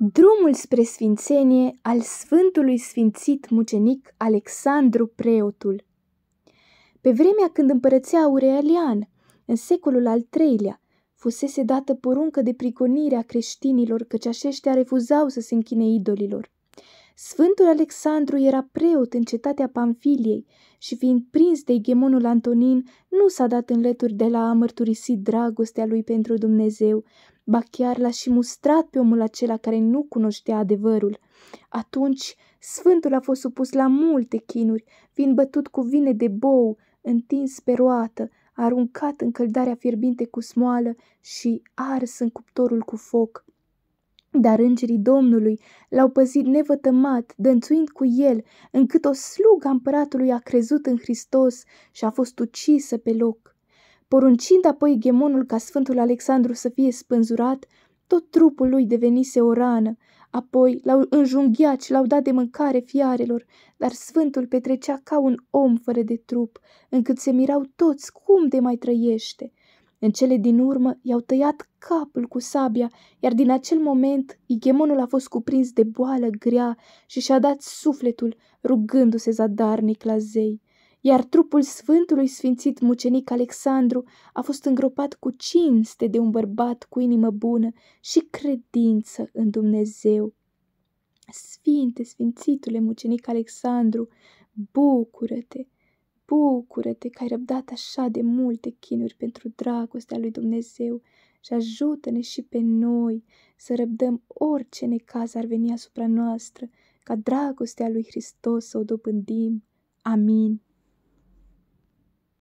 Drumul spre sfințenie al Sfântului Sfințit Mucenic Alexandru Preotul Pe vremea când împărățea Aurelian, în secolul al III-lea, fusese dată poruncă de prigonire a creștinilor căci aceștia refuzau să se închine idolilor. Sfântul Alexandru era preot în cetatea Pamfiliei și fiind prins de ghemonul Antonin, nu s-a dat în lături de la a mărturisi dragostea lui pentru Dumnezeu, ba chiar l-a și mustrat pe omul acela care nu cunoștea adevărul. Atunci, Sfântul a fost supus la multe chinuri, fiind bătut cu vine de bou, întins pe roată, aruncat în căldarea fierbinte cu smoală și ars în cuptorul cu foc. Dar îngerii Domnului l-au păzit nevătămat, dănțuind cu el, încât o slugă împăratului a crezut în Hristos și a fost ucisă pe loc. Poruncind apoi Gemonul ca Sfântul Alexandru să fie spânzurat, tot trupul lui devenise o rană, apoi l-au înjunghiat și l-au dat de mâncare fiarelor, dar Sfântul petrecea ca un om fără de trup, încât se mirau toți cum de mai trăiește. În cele din urmă i-au tăiat capul cu sabia, iar din acel moment Ichemonul a fost cuprins de boală grea și și-a dat sufletul rugându-se zadarnic la zei. Iar trupul sfântului sfințit mucenic Alexandru a fost îngropat cu cinste de un bărbat cu inimă bună și credință în Dumnezeu. Sfinte, sfințitule mucenic Alexandru, bucură-te! Bucură-te că ai răbdat așa de multe chinuri pentru dragostea lui Dumnezeu și ajută-ne și pe noi să răbdăm orice necaz ar veni asupra noastră, ca dragostea lui Hristos să o dobândim. Amin.